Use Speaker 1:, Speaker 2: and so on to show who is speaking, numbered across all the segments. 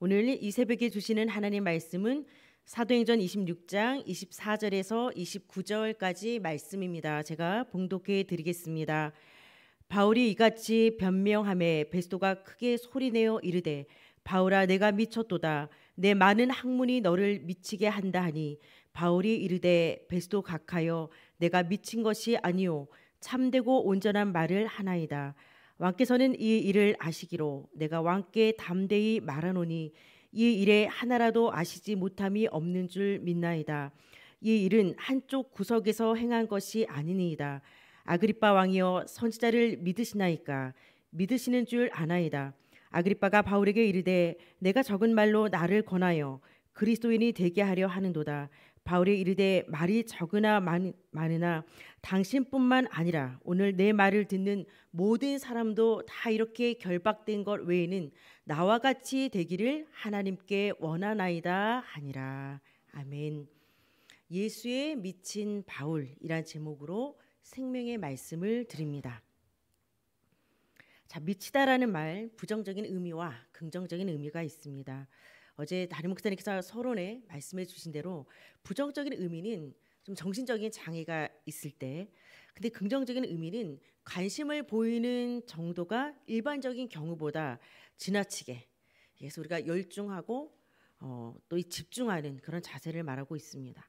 Speaker 1: 오늘 이 새벽에 주시는 하나님 말씀은 사도행전 26장 24절에서 29절까지 말씀입니다. 제가 봉독해 드리겠습니다. 바울이 이같이 변명함에 베스도가 크게 소리내어 이르되 바울아 내가 미쳤도다 내 많은 학문이 너를 미치게 한다 하니 바울이 이르되 베스도 각하여 내가 미친 것이 아니요 참되고 온전한 말을 하나이다 왕께서는 이 일을 아시기로 내가 왕께 담대히 말하노니 이 일에 하나라도 아시지 못함이 없는 줄 믿나이다. 이 일은 한쪽 구석에서 행한 것이 아니니이다. 아그리빠 왕이여 선지자를 믿으시나이까 믿으시는 줄 아나이다. 아그리빠가 바울에게 이르되 내가 적은 말로 나를 권하여 그리스도인이 되게 하려 하는도다. 바울이 이르되 말이 적으나 많, 많으나 당신뿐만 아니라 오늘 내 말을 듣는 모든 사람도 다 이렇게 결박된 것 외에는 나와 같이 되기를 하나님께 원하나이다 하니라. 아멘. 예수의 미친 바울이란 제목으로 생명의 말씀을 드립니다. 자, 미치다라는 말 부정적인 의미와 긍정적인 의미가 있습니다. 어제 다림 목사님께서 서론에 말씀해 주신 대로 부정적인 의미는 좀 정신적인 장애가 있을 때 근데 긍정적인 의미는 관심을 보이는 정도가 일반적인 경우보다 지나치게 그래서 우리가 열중하고 어, 또 집중하는 그런 자세를 말하고 있습니다.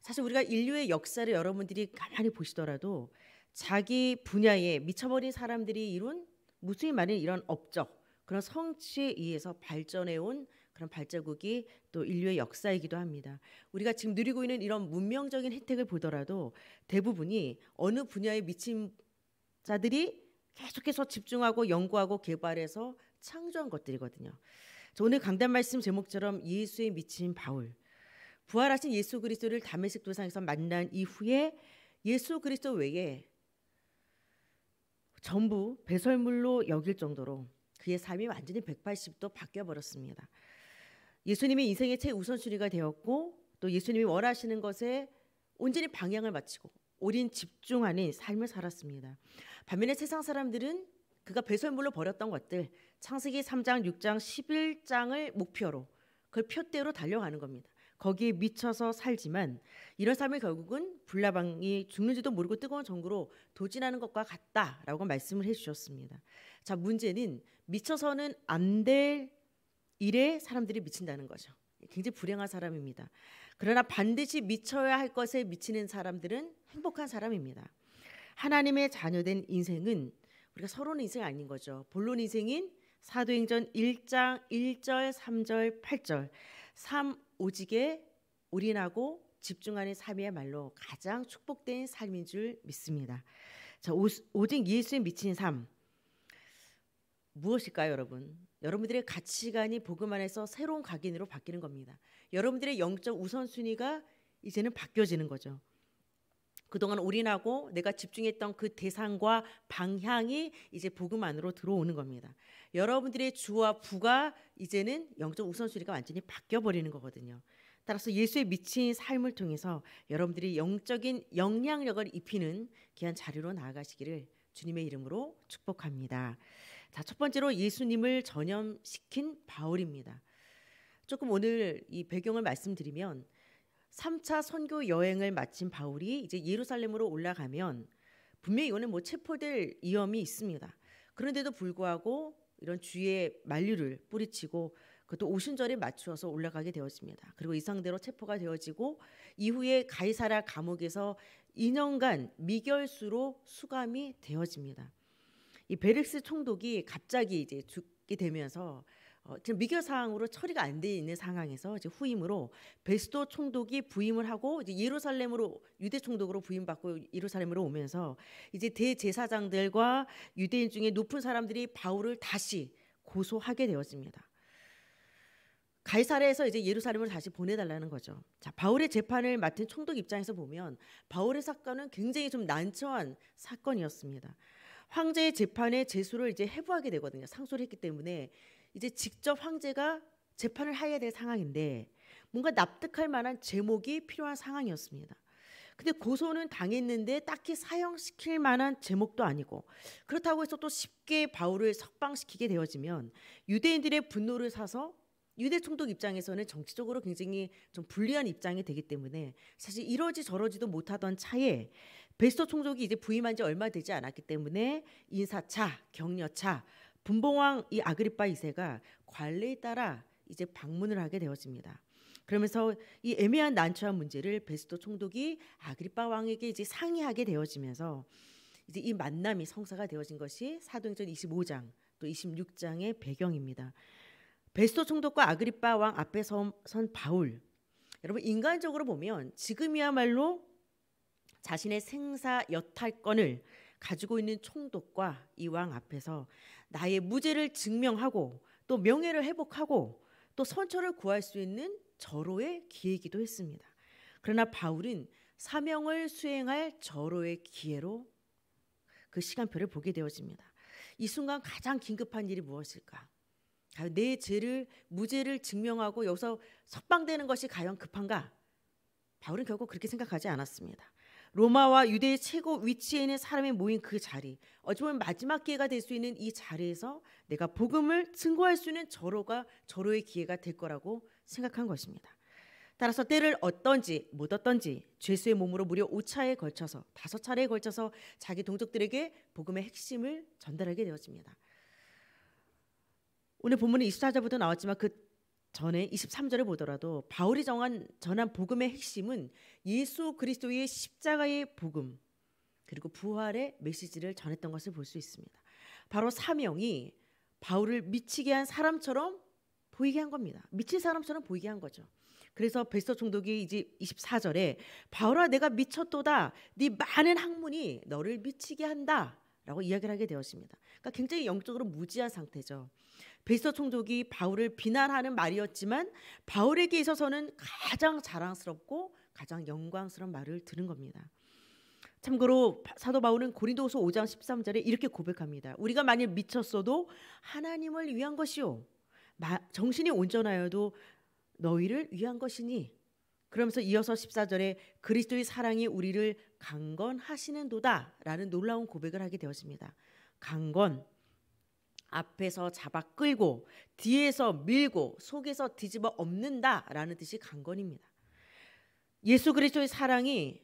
Speaker 1: 사실 우리가 인류의 역사를 여러분들이 가만히 보시더라도 자기 분야에 미쳐버린 사람들이 이룬 무수히 많은 이런 업적 그런 성취에 의해서 발전해온 그런 발자국이 또 인류의 역사이기도 합니다. 우리가 지금 누리고 있는 이런 문명적인 혜택을 보더라도 대부분이 어느 분야에 미친 자들이 계속해서 집중하고 연구하고 개발해서 창조한 것들이거든요. 오늘 강단 말씀 제목처럼 예수에 미친 바울 부활하신 예수 그리스도를 담메색 도상에서 만난 이후에 예수 그리스도 외에 전부 배설물로 여길 정도로 그의 삶이 완전히 180도 바뀌어 버렸습니다. 예수님이 인생의 최우선순위가 되었고 또 예수님이 원하시는 것에 온전히 방향을 맞추고 올인 집중하는 삶을 살았습니다. 반면에 세상 사람들은 그가 배설물로 버렸던 것들 창세기 3장, 6장, 11장을 목표로 그걸 표대로 달려가는 겁니다. 거기에 미쳐서 살지만 이런 삶이 결국은 불나방이 죽는지도 모르고 뜨거운 정구로 도진하는 것과 같다라고 말씀을 해주셨습니다. 자 문제는 미쳐서는 안될 일에 사람들이 미친다는 거죠. 굉장히 불행한 사람입니다. 그러나 반드시 미쳐야 할 것에 미치는 사람들은 행복한 사람입니다. 하나님의 자녀된 인생은 우리가 서로 인생 아닌 거죠. 본론 인생인 사도행전 1장 1절, 3절, 8절. 삶 오직에 올인하고 집중하는 삶이야말로 가장 축복된 삶인 줄 믿습니다. 자, 오직 예수에 미친 삶. 무엇일까요, 여러분? 여러분들의 가치관이 복음 안에서 새로운 각인으로 바뀌는 겁니다. 여러분들의 영적 우선순위가 이제는 바뀌어지는 거죠. 그동안 올인하고 내가 집중했던 그 대상과 방향이 이제 복음 안으로 들어오는 겁니다. 여러분들의 주와 부가 이제는 영적 우선순위가 완전히 바뀌어버리는 거거든요. 따라서 예수의 미친 삶을 통해서 여러분들이 영적인 영향력을 입히는 귀한 자리로 나아가시기를 주님의 이름으로 축복합니다. 자, 첫 번째로 예수님을 전염시킨 바울입니다. 조금 오늘 이 배경을 말씀드리면 3차 선교 여행을 마친 바울이 이제 예루살렘으로 올라가면 분명히 이거는 뭐 체포될 위험이 있습니다. 그런데도 불구하고 이런 주의 만류를 뿌리치고 그것도 오순절에 맞추어서 올라가게 되었습니다. 그리고 이상대로 체포가 되어지고 이후에 가이사라 감옥에서 2년간 미결수로 수감이 되어집니다. 이 베릭스 총독이 갑자기 이제 죽게 되면서 어, 지금 미결 사항으로 처리가 안 돼 있는 상황에서 이제 후임으로 베스도 총독이 부임을 하고 이제 예루살렘으로 유대 총독으로 부임받고 예루살렘으로 오면서 이제 대제사장들과 유대인 중에 높은 사람들이 바울을 다시 고소하게 되었습니다. 가이사르에서 이제 예루살렘으 다시 보내달라는 거죠. 자, 바울의 재판을 맡은 총독 입장에서 보면 바울의 사건은 굉장히 좀 난처한 사건이었습니다. 황제의 재판에 제소를 이제 해부하게 되거든요. 상소를 했기 때문에 이제 직접 황제가 재판을 해야 될 상황인데 뭔가 납득할 만한 제목이 필요한 상황이었습니다. 근데 고소는 당했는데 딱히 사형시킬 만한 제목도 아니고 그렇다고 해서 또 쉽게 바울을 석방시키게 되어지면 유대인들의 분노를 사서 유대 총독 입장에서는 정치적으로 굉장히 좀 불리한 입장이 되기 때문에 사실 이러지 저러지도 못하던 차에 베스터 총독이 이제 부임한 지 얼마 되지 않았기 때문에 인사차, 격려차, 분봉왕 이 아그리파 2세가 관례에 따라 이제 방문을 하게 되었습니다 그러면서 이 애매한 난처한 문제를 베스토 총독이 아그리파 왕에게 이제 상의하게 되어지면서 이제 이 만남이 성사가 되어진 것이 사도행전 25장 또 26장의 배경입니다. 베스토 총독과 아그리파 왕 앞에 선 바울 여러분 인간적으로 보면 지금이야말로 자신의 생사 여탈권을 가지고 있는 총독과 이왕 앞에서 나의 무죄를 증명하고 또 명예를 회복하고 또 선처를 구할 수 있는 절호의 기회이기도 했습니다. 그러나 바울은 사명을 수행할 절호의 기회로 그 시간표를 보게 되어집니다. 이 순간 가장 긴급한 일이 무엇일까? 내 죄를 무죄를 증명하고 여기서 석방되는 것이 과연 급한가? 바울은 결국 그렇게 생각하지 않았습니다. 로마와 유대의 최고 위치에 있는 사람이 모인 그 자리, 어찌 보면 마지막 기회가 될 수 있는 이 자리에서 내가 복음을 증거할 수 있는 절호가 절호의 기회가 될 거라고 생각한 것입니다. 따라서 때를 어떤지 못 어떤지 죄수의 몸으로 무려 5차에 걸쳐서 5차례에 걸쳐서 자기 동족들에게 복음의 핵심을 전달하게 되었습니다. 오늘 본문은 24절부터 나왔지만 그 전에 23절을 보더라도 바울이 정한 전한 복음의 핵심은 예수 그리스도의 십자가의 복음 그리고 부활의 메시지를 전했던 것을 볼 수 있습니다. 바로 사명이 바울을 미치게 한 사람처럼 보이게 한 겁니다. 미친 사람처럼 보이게 한 거죠. 그래서 베스터 총독이 이제 24절에 바울아 내가 미쳤도다. 네 많은 학문이 너를 미치게 한다라고 이야기를 하게 되었습니다. 그러니까 굉장히 영적으로 무지한 상태죠. 베이서 총독이 바울을 비난하는 말이었지만 바울에게 있어서는 가장 자랑스럽고 가장 영광스러운 말을 들은 겁니다. 참고로 사도 바울은 고린도후서 5장 13절에 이렇게 고백합니다. 우리가 만일 미쳤어도 하나님을 위한 것이요 정신이 온전하여도 너희를 위한 것이니 그러면서 이어서 14절에 그리스도의 사랑이 우리를 강건하시는도다라는 놀라운 고백을 하게 되었습니다. 강건 앞에서 잡아 끌고 뒤에서 밀고 속에서 뒤집어 엎는다라는 뜻이 강건입니다. 예수 그리스도의 사랑이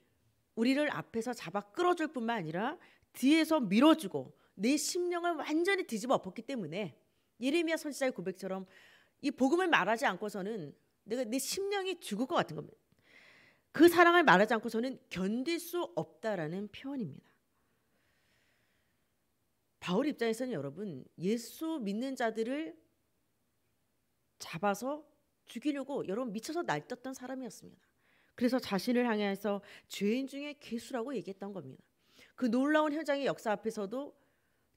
Speaker 1: 우리를 앞에서 잡아 끌어줄 뿐만 아니라 뒤에서 밀어주고 내 심령을 완전히 뒤집어 엎었기 때문에 예레미야 선지자의 고백처럼 이 복음을 말하지 않고서는 내가 내 심령이 죽을 것 같은 겁니다. 그 사랑을 말하지 않고서는 견딜 수 없다라는 표현입니다. 바울 입장에서는 여러분 예수 믿는 자들을 잡아서 죽이려고 여러분 미쳐서 날뛰던 사람이었습니다. 그래서 자신을 향해서 죄인 중에 괴수라고 얘기했던 겁니다. 그 놀라운 현장의 역사 앞에서도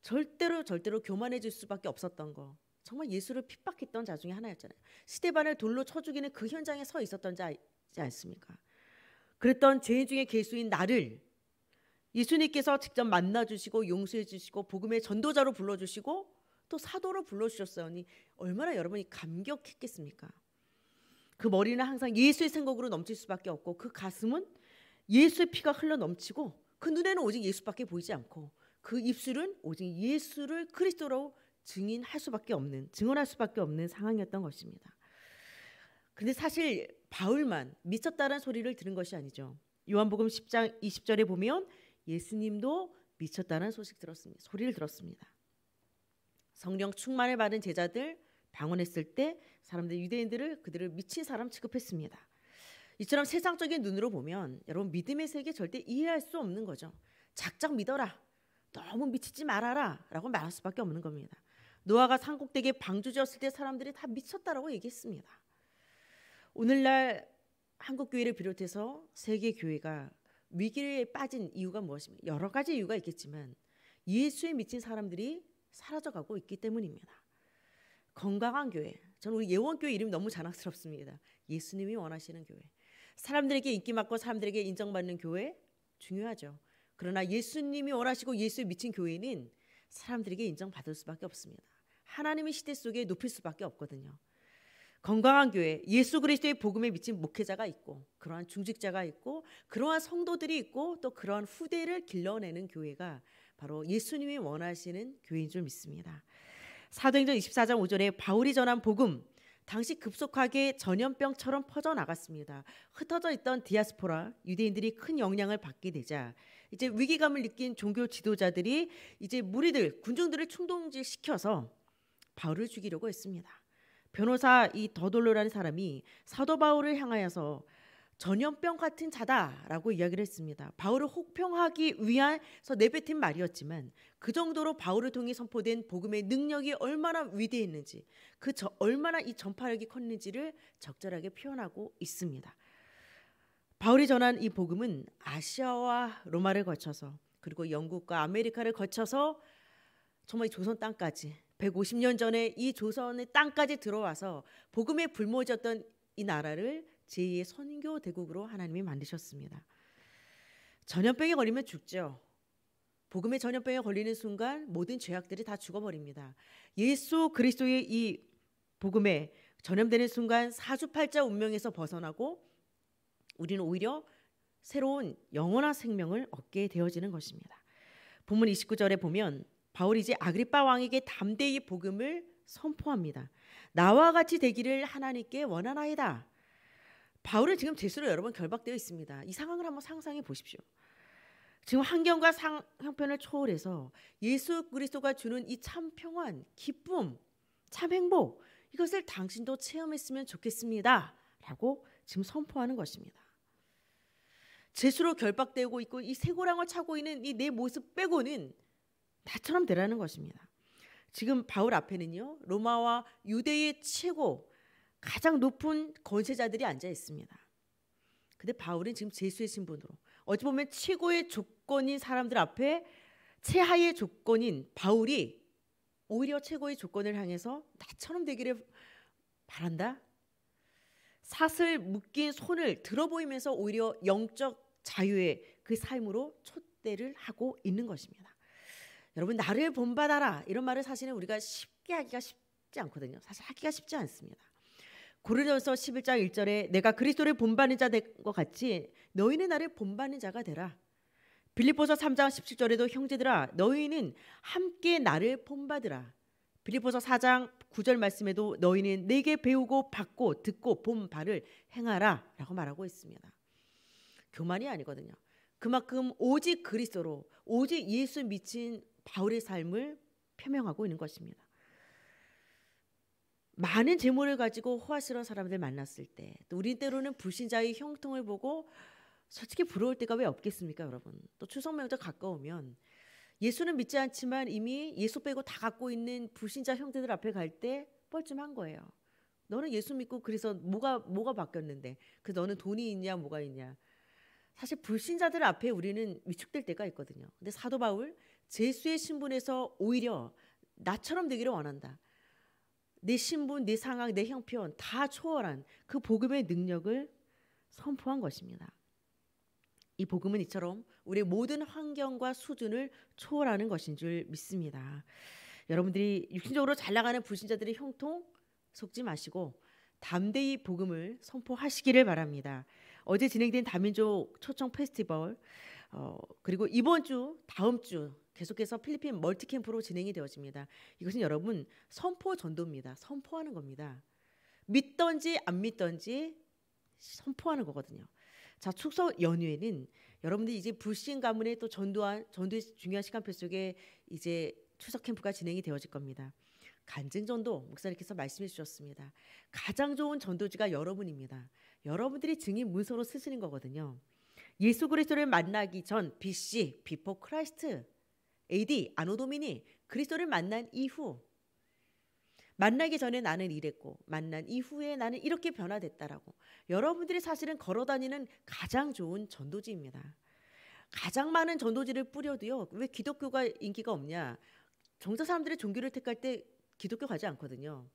Speaker 1: 절대로 절대로 교만해질 수밖에 없었던 거. 정말 예수를 핍박했던 자 중에 하나였잖아요. 시대반을 돌로 쳐 죽이는 그 현장에 서 있었던 자지 않습니까? 그랬던 죄인 중에 괴수인 나를 예수님께서 직접 만나 주시고 용서해 주시고 복음의 전도자로 불러 주시고 또 사도로 불러 주셨으니 얼마나 여러분이 감격했겠습니까? 그 머리는 항상 예수의 생각으로 넘칠 수밖에 없고 그 가슴은 예수의 피가 흘러 넘치고 그 눈에는 오직 예수밖에 보이지 않고 그 입술은 오직 예수를 그리스도로 증인할 수밖에 없는 증언할 수밖에 없는 상황이었던 것입니다. 근데 사실 바울만 미쳤다는 소리를 들은 것이 아니죠. 요한복음 10장 20절에 보면 예수님도 미쳤다는 소식 들었습니다. 소리를 들었습니다. 성령 충만을 받은 제자들 방문했을 때 사람들 유대인들을 그들을 미친 사람 취급했습니다. 이처럼 세상적인 눈으로 보면 여러분 믿음의 세계 절대 이해할 수 없는 거죠. 작작 믿어라. 너무 미치지 말아라. 라고 말할 수밖에 없는 겁니다. 노아가 산꼭대기에 방주지었을 때 사람들이 다 미쳤다라고 얘기했습니다. 오늘날 한국교회를 비롯해서 세계교회가 위기에 빠진 이유가 무엇입니까? 여러 가지 이유가 있겠지만 예수에 미친 사람들이 사라져가고 있기 때문입니다. 건강한 교회. 저는 우리 예원교회 이름이 너무 자랑스럽습니다. 예수님이 원하시는 교회. 사람들에게 인기 받고 사람들에게 인정받는 교회 중요하죠. 그러나 예수님이 원하시고 예수에 미친 교회는 사람들에게 인정받을 수밖에 없습니다. 하나님의 시대 속에 높일 수밖에 없거든요. 건강한 교회, 예수 그리스도의 복음에 미친 목회자가 있고 그러한 중직자가 있고 그러한 성도들이 있고 또 그러한 후대를 길러내는 교회가 바로 예수님이 원하시는 교회인 줄 믿습니다. 사도행전 24장 5절에 바울이 전한 복음 당시 급속하게 전염병처럼 퍼져나갔습니다. 흩어져 있던 디아스포라 유대인들이 큰 영향을 받게 되자 이제 위기감을 느낀 종교 지도자들이 이제 무리들 군중들을 충동질시켜서 바울을 죽이려고 했습니다. 변호사 이 더돌로라는 사람이 사도 바울을 향하여서 전염병 같은 자다라고 이야기를 했습니다. 바울을 혹평하기 위해서 내뱉은 말이었지만 그 정도로 바울을 통해 선포된 복음의 능력이 얼마나 위대했는지 그 저, 얼마나 이 전파력이 컸는지를 적절하게 표현하고 있습니다. 바울이 전한 이 복음은 아시아와 로마를 거쳐서 그리고 영국과 아메리카를 거쳐서 정말 조선 땅까지 150년 전에 이 조선의 땅까지 들어와서 복음에 불모졌던 이 나라를 제2의 선교 대국으로 하나님이 만드셨습니다. 전염병에 걸리면 죽죠. 복음의 전염병에 걸리는 순간 모든 죄악들이 다 죽어버립니다. 예수 그리스도의 이 복음에 전염되는 순간 사주팔자 운명에서 벗어나고 우리는 오히려 새로운 영원한 생명을 얻게 되어지는 것입니다. 본문 29절에 보면 바울이 이제 아그리파 왕에게 담대히 복음을 선포합니다. 나와 같이 되기를 하나님께 원하나이다. 바울은 지금 제수로 여러 번 결박되어 있습니다. 이 상황을 한번 상상해 보십시오. 지금 환경과 상, 형편을 초월해서 예수 그리스도가 주는 이 참 평안, 기쁨, 참 행복 이것을 당신도 체험했으면 좋겠습니다라고 지금 선포하는 것입니다. 제수로 결박되고 있고 이 쇠고랑을 차고 있는 이 내 모습 빼고는 나처럼 되라는 것입니다. 지금 바울 앞에는요 로마와 유대의 최고 가장 높은 권세자들이 앉아 있습니다. 근데 바울은 지금 제수의 신분으로 어찌 보면 최고의 조건인 사람들 앞에 최하의 조건인 바울이 오히려 최고의 조건을 향해서 나처럼 되기를 바란다. 사슬 묶인 손을 들어보이면서 오히려 영적 자유의 그 삶으로 촛대를 하고 있는 것입니다. 여러분 나를 본받아라 이런 말을 사실은 우리가 쉽게 하기가 쉽지 않거든요. 사실 하기가 쉽지 않습니다. 고르려서 11장 1절에 내가 그리스도를 본받는 자된 것 같이 너희는 나를 본받는 자가 되라. 빌리보서 3장 17절에도 형제들아 너희는 함께 나를 본받으라. 빌리보서 4장 9절 말씀에도 너희는 내게 배우고 받고 듣고 본바를 행하라라고 말하고 있습니다. 교만이 아니거든요. 그만큼 오직 그리스도로 오직 예수 미친 바울의 삶을 표명하고 있는 것입니다. 많은 재물을 가지고 호화스러운 사람들 만났을 때, 또 우리 때로는 불신자의 형통을 보고 솔직히 부러울 때가 왜 없겠습니까, 여러분? 또 추석 명절 가까우면 예수는 믿지 않지만 이미 예수 빼고 다 갖고 있는 불신자 형제들 앞에 갈 때 뻘쭘한 거예요. 너는 예수 믿고 그래서 뭐가 뭐가 바뀌었는데? 그 너는 돈이 있냐 뭐가 있냐? 사실 불신자들 앞에 우리는 위축될 때가 있거든요. 근데 사도 바울 제수의 신분에서 오히려 나처럼 되기를 원한다. 내 신분, 내 상황, 내 형편 다 초월한 그 복음의 능력을 선포한 것입니다. 이 복음은 이처럼 우리의 모든 환경과 수준을 초월하는 것인 줄 믿습니다. 여러분들이 육신적으로 잘 나가는 불신자들의 형통 속지 마시고 담대히 복음을 선포하시기를 바랍니다. 어제 진행된 다민족 초청 페스티벌 어, 그리고 이번 주 다음 주 계속해서 필리핀 멀티 캠프로 진행이 되어집니다. 이것은 여러분 선포 전도입니다. 선포하는 겁니다. 믿던지 안 믿던지 선포하는 거거든요. 자 축석 연휴에는 여러분들이 제 불신 가문에 또 전도한 전도의 중요한 시간표 속에 이제 추석 캠프가 진행이 되어질 겁니다. 간증 전도 목사님께서 말씀해 주셨습니다. 가장 좋은 전도지가 여러분입니다. 여러분들이 증인 문서로 쓰시는 거거든요. 예수 그리스도를 만나기 전 BC, 비포 크라이스트, AD, 아노도미니 그리스도를 만난 이후 만나기 전에 나는 이랬고 만난 이후에 나는 이렇게 변화됐다라고 여러분들이 사실은 걸어다니는 가장 좋은 전도지입니다. 가장 많은 전도지를 뿌려도요. 왜 기독교가 인기가 없냐? 정작 사람들이 종교를 택할 때 기독교 가지 않거든요.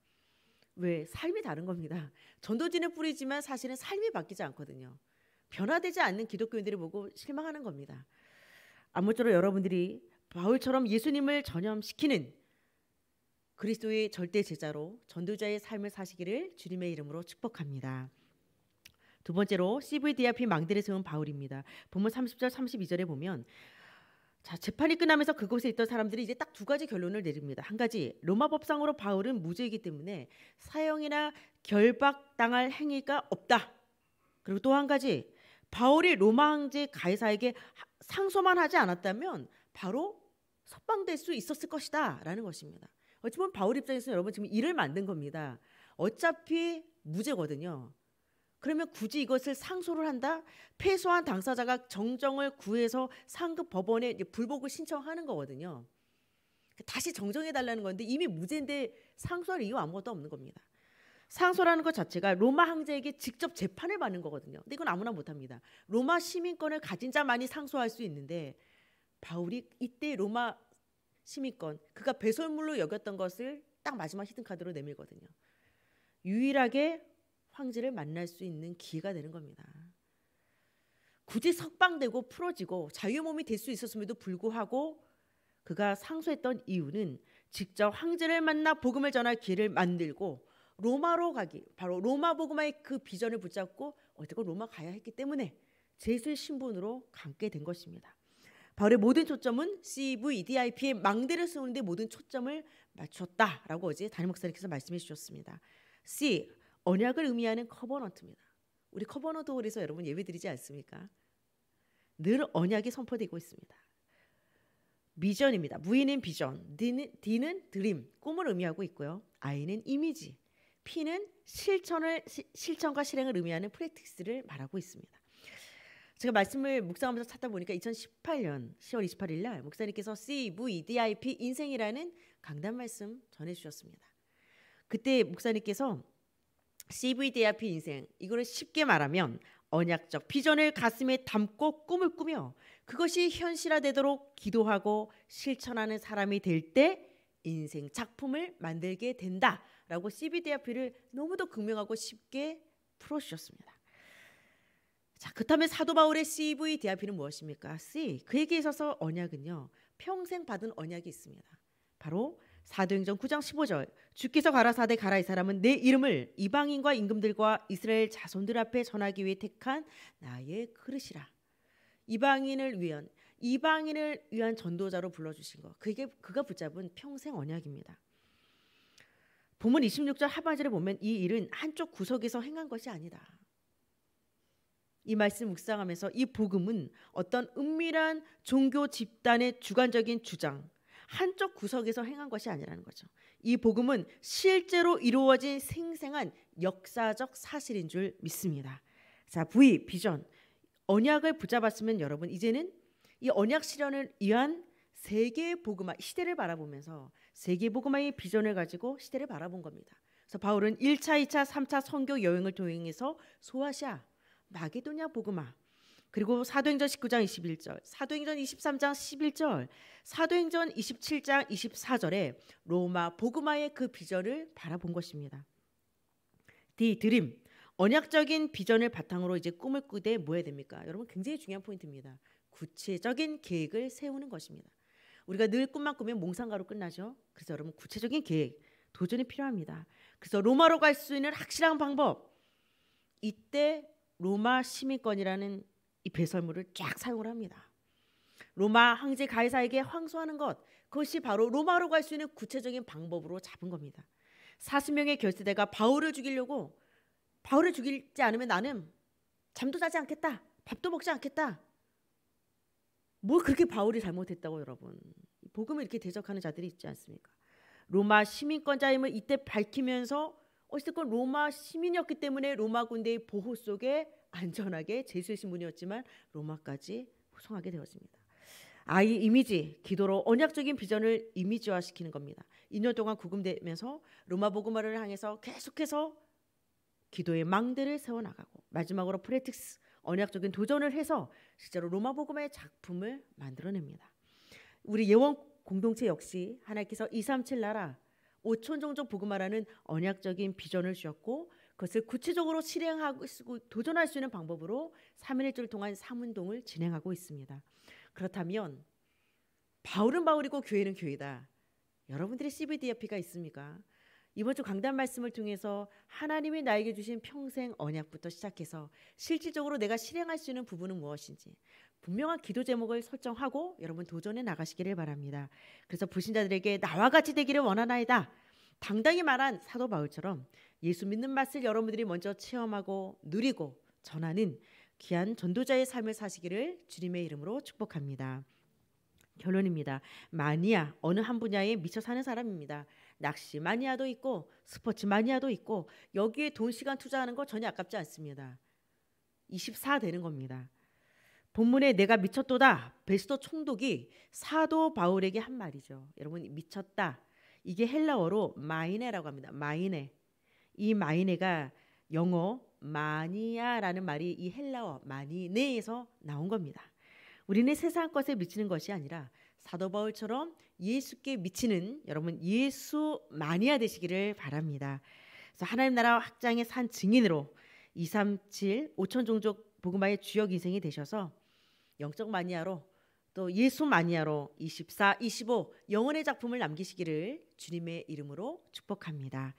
Speaker 1: 왜 삶이 다른 겁니다. 전도지는 뿌리지만 사실은 삶이 바뀌지 않거든요. 변화되지 않는 기독교인들을 보고 실망하는 겁니다. 아무쪼록 여러분들이 바울처럼 예수님을 전염시키는 그리스도의 절대 제자로 전도자의 삶을 사시기를 주님의 이름으로 축복합니다. 두 번째로 CVDIP 망대를 세운 바울입니다. 본문 30절 32절에 보면 자, 재판이 끝나면서 그곳에 있던 사람들이 이제 딱 두 가지 결론을 내립니다. 한 가지, 로마 법상으로 바울은 무죄이기 때문에 사형이나 결박당할 행위가 없다. 그리고 또 한 가지, 바울이 로마 황제 가이사에게 상소만 하지 않았다면 바로 석방될 수 있었을 것이다. 라는 것입니다. 어찌 보면 바울 입장에서 여러분 지금 일을 만든 겁니다. 어차피 무죄거든요. 그러면 굳이 이것을 상소를 한다? 패소한 당사자가 정정을 구해서 상급 법원에 불복을 신청하는 거거든요. 다시 정정해 달라는 건데 이미 무죄인데 상소할 이유 아무것도 없는 겁니다. 상소라는 것 자체가 로마 황제에게 직접 재판을 받는 거거든요. 근데 이건 아무나 못합니다. 로마 시민권을 가진 자만이 상소할 수 있는데 바울이 이때 로마 시민권 그가 배설물로 여겼던 것을 딱 마지막 히든 카드로 내밀거든요. 유일하게 황제를 만날 수 있는 기회가 되는 겁니다. 굳이 석방되고 풀어지고 자유 몸이 될 수 있었음에도 불구하고 그가 상소했던 이유는 직접 황제를 만나 복음을 전할 기회를 만들고 로마로 가기 바로 로마 복음의그 비전을 붙잡고 어떻게 로마 가야 했기 때문에 제수의 신분으로 감게 된 것입니다. 바울의 모든 초점은 CVDIP의 망대를 세우는데 모든 초점을 맞췄다라고 어제 담임 목사님께서 말씀해 주셨습니다. C 언약을 의미하는 커버넌트입니다. 우리 커버넌트 홀에서 여러분 예배드리지 않습니까? 늘 언약이 선포되고 있습니다. 비전입니다. 무인은 비전, D는, D는 드림, 꿈을 의미하고 있고요. I는 이미지, P는 실천을 시, 실천과 실행을 의미하는 프랙티스를 말하고 있습니다. 제가 말씀을 묵상하면서 찾다 보니까 2018년 10월 28일 날 목사님께서 CVDIP 인생이라는 강단 말씀 전해 주셨습니다. 그때 목사님께서 CVDRP 인생 이거를 쉽게 말하면 언약적 비전을 가슴에 담고 꿈을 꾸며 그것이 현실화되도록 기도하고 실천하는 사람이 될 때 인생 작품을 만들게 된다라고 c v d r p 를 너무도 극명하고 쉽게 풀어주셨습니다. 자 그렇다면 사도 바울의 CVDRP는 무엇입니까? C 그에게 있어서 언약은요 평생 받은 언약이 있습니다. 바로 사도행전 9장 15절 주께서 가라사대 가라 이 사람은 내 이름을 이방인과 임금들과 이스라엘 자손들 앞에 전하기 위해 택한 나의 그릇이라 이방인을 위한 이방인을 위한 전도자로 불러주신 것 그게 그가 붙잡은 평생 언약입니다. 본문 26절 하반절에 보면 이 일은 한쪽 구석에서 행한 것이 아니다. 이 말씀 묵상하면서 이 복음은 어떤 은밀한 종교 집단의 주관적인 주장 한쪽 구석에서 행한 것이 아니라는 거죠. 이 복음은 실제로 이루어진 생생한 역사적 사실인 줄 믿습니다. 자, V 비전 언약을 붙잡았으면 여러분 이제는 이 언약 실현을 위한 세계 복음화 시대를 바라보면서 세계 복음화의 비전을 가지고 시대를 바라본 겁니다. 그래서 바울은 1차, 2차, 3차 선교 여행을 통해서 소아시아, 마게도냐 복음화, 그리고 사도행전 19장 21절, 사도행전 23장 11절, 사도행전 27장 24절에 로마 보그마의 그 비전을 바라본 것입니다. D 드림 언약적인 비전을 바탕으로 이제 꿈을 꾸되 뭐해야 됩니까? 여러분 굉장히 중요한 포인트입니다. 구체적인 계획을 세우는 것입니다. 우리가 늘 꿈만 꾸면 몽상가로 끝나죠. 그래서 여러분 구체적인 계획, 도전이 필요합니다. 그래서 로마로 갈 수 있는 확실한 방법. 이때 로마 시민권이라는 이 배설물을 쫙 사용을 합니다. 로마 황제 가이사에게 황소하는 것 그것이 바로 로마로 갈 수 있는 구체적인 방법으로 잡은 겁니다. 40명의 결세대가 바울을 죽이려고 바울을 죽이지 않으면 나는 잠도 자지 않겠다. 밥도 먹지 않겠다. 뭘 그렇게 바울이 잘못했다고 여러분. 복음을 이렇게 대적하는 자들이 있지 않습니까? 로마 시민권자임을 이때 밝히면서 어쨌건 로마 시민이었기 때문에 로마 군대의 보호 속에 안전하게 제수의 신분이었지만 로마까지 후송하게 되었습니다. 아이 이미지, 기도로 언약적인 비전을 이미지화시키는 겁니다. 2년 동안 구금되면서 로마 보그마를 향해서 계속해서 기도의 망대를 세워나가고 마지막으로 프레틱스 언약적인 도전을 해서 실제로 로마 복음의 작품을 만들어냅니다. 우리 예원 공동체 역시 하나님께서 237 나라 5촌 종족 복음화라는 언약적인 비전을 주었고 그것을 구체적으로 실행하고 도전할 수 있는 방법으로 3일주일 동안 사문동을 진행하고 있습니다. 그렇다면 바울은 바울이고 교회는 교회다. 여러분들이 CBDF가 있습니까? 이번 주 강단 말씀을 통해서 하나님이 나에게 주신 평생 언약부터 시작해서 실질적으로 내가 실행할 수 있는 부분은 무엇인지 분명한 기도 제목을 설정하고 여러분 도전해 나가시기를 바랍니다. 그래서 불신자들에게 나와 같이 되기를 원하나이다. 당당히 말한 사도 바울처럼 예수 믿는 맛을 여러분들이 먼저 체험하고 누리고 전하는 귀한 전도자의 삶을 사시기를 주님의 이름으로 축복합니다. 결론입니다. 마니아 어느 한 분야에 미쳐 사는 사람입니다. 낚시 마니아도 있고 스포츠 마니아도 있고 여기에 돈 시간 투자하는 거 전혀 아깝지 않습니다. 24 되는 겁니다. 본문에 내가 미쳤도다 베스도 총독이 사도 바울에게 한 말이죠. 여러분 미쳤다. 이게 헬라어로 마이네라고 합니다. 마이네. 이 마이네가 영어 마니아라는 말이 이 헬라어 마니네에서 나온 겁니다. 우리는 세상 것에 미치는 것이 아니라 사도 바울처럼 예수께 미치는 여러분 예수 마니아 되시기를 바랍니다. 그래서 하나님 나라 확장의 산 증인으로 237 5천 종족 복음화의 주역 인생이 되셔서 영적 마니아로 또 예수 마니아로 24, 25 영혼의 작품을 남기시기를 주님의 이름으로 축복합니다.